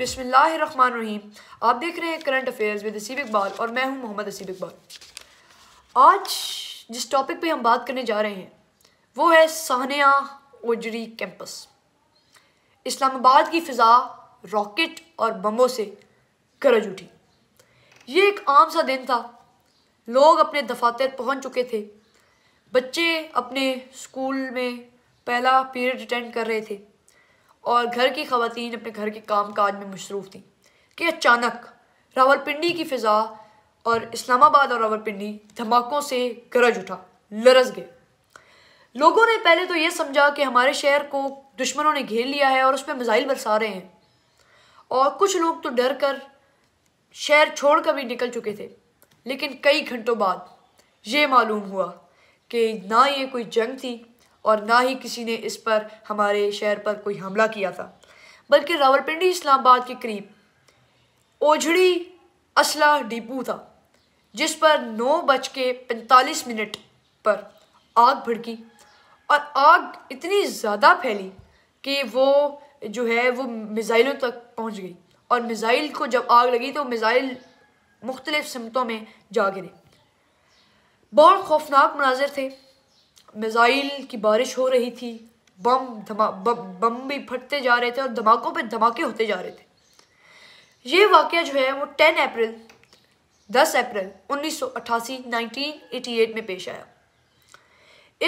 रहीम आप देख रहे हैं current affairs with Aseeb Iqbal और मैं हूं मोहम्मद असीब इकबाल आज जिस टॉपिक पे हम बात करने जा रहे हैं वो है साहनिया ओजरी कैंपस इस्लामाबाद की फ़िज़ा रॉकेट और बमों से गरज उठी ये एक आम सा दिन था लोग अपने दफातर पहुंच चुके थे बच्चे अपने स्कूल में पहला पीरियड अटेंड कर रहे थे और घर की खातन अपने घर के काम काज में मशरूफ़ थी कि अचानक रावलपिंडी की फ़िज़ा और इस्लामाबाद और रावलपिंडी धमाकों से गरज उठा लरस गए लोगों ने पहले तो ये समझा कि हमारे शहर को दुश्मनों ने घेर लिया है और उस पर मिज़ाइल बरसा रहे हैं और कुछ लोग तो डर कर शहर छोड़ कर भी निकल चुके थे लेकिन कई घंटों बाद ये मालूम हुआ कि ना ये कोई जंग थी और ना ही किसी ने इस पर हमारे शहर पर कोई हमला किया था बल्कि रावलपिंडी इस्लामाबाद के करीब ओझड़ी असला डिपू था जिस पर नौ बज के पैंतालीस मिनट पर आग भड़की और आग इतनी ज़्यादा फैली कि वो जो है वो मिज़ाइलों तक पहुंच गई और मिज़ाइल को जब आग लगी तो मिज़ाइल मुख्तलिफ़ समतों में जा गिरे बहुत खौफनाक मनाजिर थे मिज़ाइल की बारिश हो रही थी बम धमा बम भी फटते जा रहे थे और धमाकों पे धमाके होते जा रहे थे ये वाक़ जो है वो टेन अप्रैल दस अप्रैल उन्नीस सौ अट्ठासी में पेश आया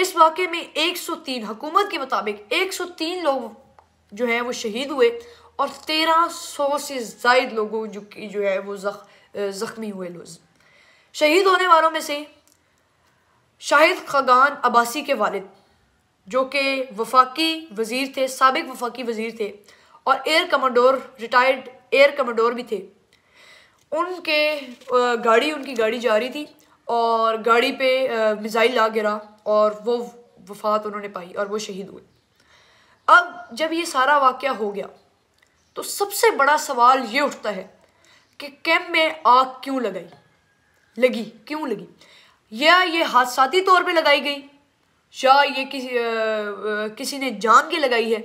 इस वाक़े में 103 हुकूमत के मुताबिक 103 लोग जो है वो शहीद हुए और 1300 से जायद लोगों जो की जो है वो जख जख्मी हुए लोग शहीद होने वालों में से शाहिद खगान अब्बासी के वालिद जो कि वफाकी वज़ीर थे सबक वफाकी वज़ीर थे और air commodore retired air commodore भी थे उनके गाड़ी उनकी गाड़ी जा रही थी और गाड़ी पे मिज़ाइल ला गिरा और वो वफात उन्होंने पाई और वो शहीद हुए अब जब ये सारा वाक़ हो गया तो सबसे बड़ा सवाल ये उठता है कि कैम्प में आग क्यों लगाई लगी क्यों लगी या ये हादसाती तौर पे लगाई गई या ये किसी आ, आ, किसी ने जान के लगाई है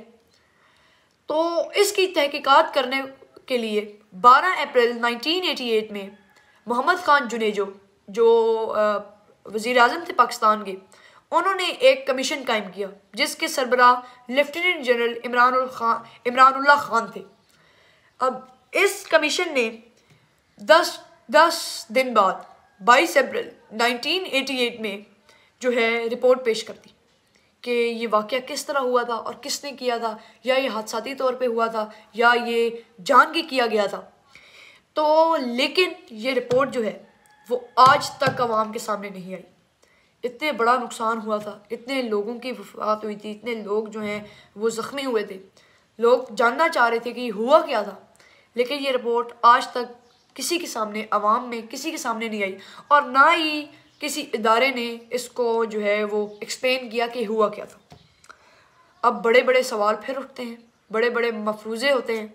तो इसकी तहकीकात करने के लिए 12 अप्रैल 1988 में मोहम्मद ख़ान जुनेजो जो वज़ी अजम थे पाकिस्तान के उन्होंने एक कमीशन कायम किया जिसके सरबरा लेफ्टिनेंट जनरल इमरान खान इमरानुल्ला ख़ान थे अब इस कमीशन ने दस दस दिन बाद बाईस अप्रैल 1988 में जो है रिपोर्ट पेश कर दी कि ये वाक़ किस तरह हुआ था और किसने किया था या ये हादसाती तौर पे हुआ था या ये जान के किया गया था तो लेकिन ये रिपोर्ट जो है वो आज तक आवाम के सामने नहीं आई इतने बड़ा नुकसान हुआ था इतने लोगों की वफात हुई थी इतने लोग जो हैं वो ज़ख्मी हुए थे लोग जानना चाह रहे थे कि हुआ क्या था लेकिन ये रिपोर्ट आज तक किसी के सामने आवाम में किसी के सामने नहीं आई और ना ही किसी इदारे ने इसको जो है वो एक्सप्लेन किया कि हुआ क्या था अब बड़े बड़े सवाल फिर उठते हैं बड़े बड़े मफरूज़े होते हैं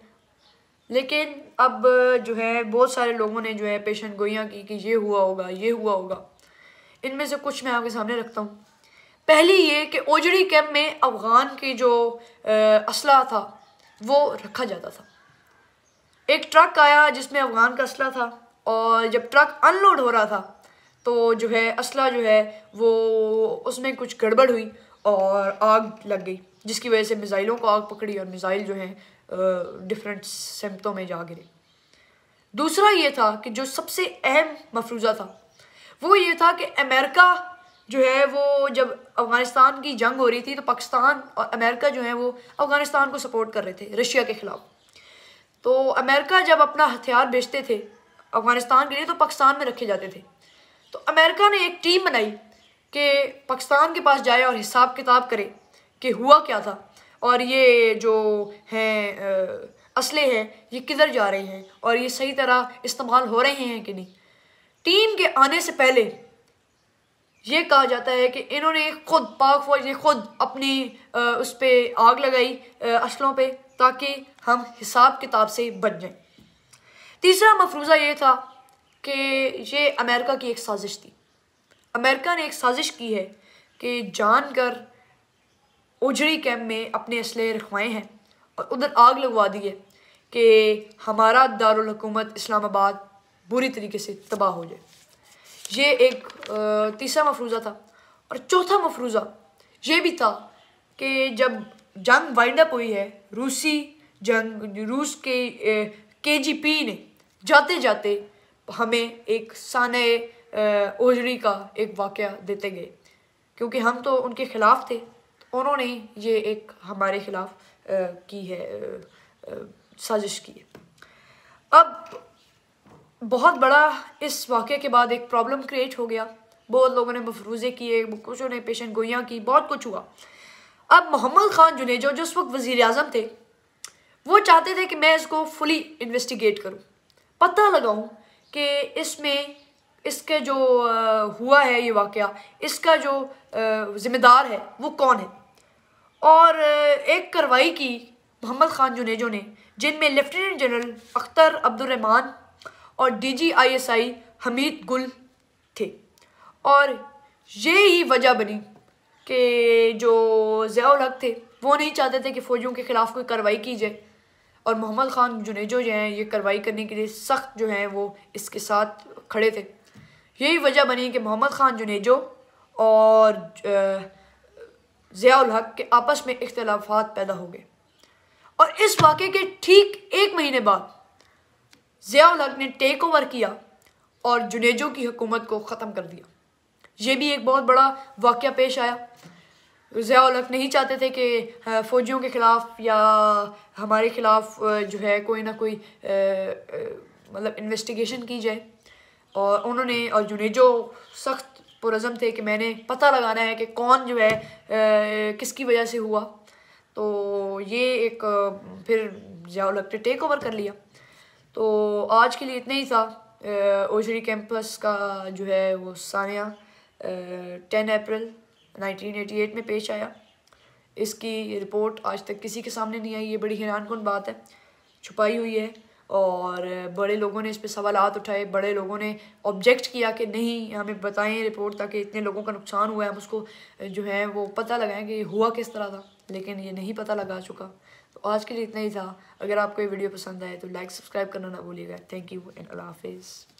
लेकिन अब जो है बहुत सारे लोगों ने जो है पेशन गोइयाँ की कि ये हुआ होगा ये हुआ होगा इनमें से कुछ मैं आपके सामने रखता हूँ पहली ये कि ओजड़ी कैम्प में अफ़गान की जो असला था वो रखा जाता था एक ट्रक आया जिसमें अफ़गान का असला था और जब ट्रक अनलोड हो रहा था तो जो है असला जो है वो उसमें कुछ गड़बड़ हुई और आग लग गई जिसकी वजह से मिसाइलों को आग पकड़ी और मिसाइल जो है डिफरेंट सैमतों में जा गिरे दूसरा ये था कि जो सबसे अहम मफरूज़ा था वो ये था कि अमेरिका जो है वो जब अफ़गानिस्तान की जंग हो रही थी तो पाकिस्तान और अमेरिका जो है वो अफ़गानिस्तान को सपोर्ट कर रहे थे रशिया के ख़िलाफ़ तो अमेरिका जब अपना हथियार बेचते थे अफ़गानिस्तान के लिए तो पाकिस्तान में रखे जाते थे तो अमेरिका ने एक टीम बनाई कि पाकिस्तान के पास जाए और हिसाब किताब करे कि हुआ क्या था और ये जो हैं असले हैं ये किधर जा रहे हैं और ये सही तरह इस्तेमाल हो रहे हैं कि नहीं टीम के आने से पहले ये कहा जाता है कि इन्होंने खुद पाक फौज ने खुद अपनी आ, उस पर आग लगाई असलों पे ताकि हम हिसाब किताब से बच जाए तीसरा मफरूज़ा ये था कि ये अमेरिका की एक साजिश थी अमेरिका ने एक साजिश की है कि जान कर उजड़ी कैम्प में अपने असले रखवाए हैं और उधर आग लगवा दी है कि हमारा दारकूमत इस्लामाबाद बुरी तरीके से तबाह हो जाए ये एक तीसरा मफरूज़ा था और चौथा मफरूज़ा ये भी था कि जब जंग वाइंड अप हुई है रूसी जंग रूस के के जी पी ने जाते जाते हमें एक सान ओजरी का एक वाक़ देते गए क्योंकि हम तो उनके ख़िलाफ़ थे तो उन्होंने ये एक हमारे ख़िलाफ़ की है साजिश की है अब बहुत बड़ा इस वाक़े के बाद एक प्रॉब्लम क्रिएट हो गया बहुत लोगों ने मफरूज़े किए कुछ ने पेशन गोइयाँ की बहुत कुछ हुआ अब मोहम्मद ख़ान जुनेजो जो उस वक्त वज़ी अजम थे वो चाहते थे कि मैं इसको फुली इन्वेस्टिगेट करूँ पता लगाऊँ कि इसमें इसके जो हुआ है ये वाक़ इसका जो ज़िम्मेदार है वो कौन है और एक कार्रवाई की मोहम्मद ख़ान जुनेजो ने जिनमें लेफ्टिनेंट जनरल अख्तर अब्दुलरहमान और D G I S I Hamid Gul थे और ये ही वजह बनी कि जो जयाल हक थे वो नहीं चाहते थे कि फ़ौजियों के ख़िलाफ़ कोई कार्रवाई की जाए और मोहम्मद ख़ान जुनेजो जो हैं ये कार्रवाई करने के लिए सख्त जो हैं वो इसके साथ खड़े थे यही वजह बनी कि मोहम्मद ख़ान जुनेजो और ज़ियाल हक के आपस में इख्तलाफा पैदा हो गए और इस वाक़े के ठीक एक महीने बाद ज़ियाल हक ने टेक ओवर किया और जुनेजो की हुकूमत को ख़त्म कर दिया ये भी एक बहुत बड़ा वाक़ पेश आया ज़िया उलक नहीं चाहते थे कि फ़ौजियों के ख़िलाफ़ या हमारे ख़िलाफ़ जो है कोई ना कोई मतलब इन्वेस्टिगेशन की जाए और उन्होंने और जुनेजो सख्त पुरज़म थे कि मैंने पता लगाना है कि कौन जो है किसकी वजह से हुआ तो ये एक फिर जियाउलक ने टेक ओवर कर लिया तो आज के लिए इतना ही था ओजरी कैंपस का जो है वो सानिया टेन अप्रैल 1988 में पेश आया इसकी रिपोर्ट आज तक किसी के सामने नहीं आई ये बड़ी हैरान कन बात है छुपाई हुई है और बड़े लोगों ने इस पर सवाल उठाए बड़े लोगों ने ऑब्जेक्ट किया कि नहीं हमें बताएं रिपोर्ट ताकि इतने लोगों का नुकसान हुआ है हम उसको जो है वो पता लगाएं कि हुआ किस तरह था लेकिन ये नहीं पता लगा चुका तो आज के लिए इतना ही था अगर आपको ये वीडियो पसंद आए तो लाइक सब्सक्राइब करना ना भूलिएगा थैंक यू एंड अल्लाह हाफिज़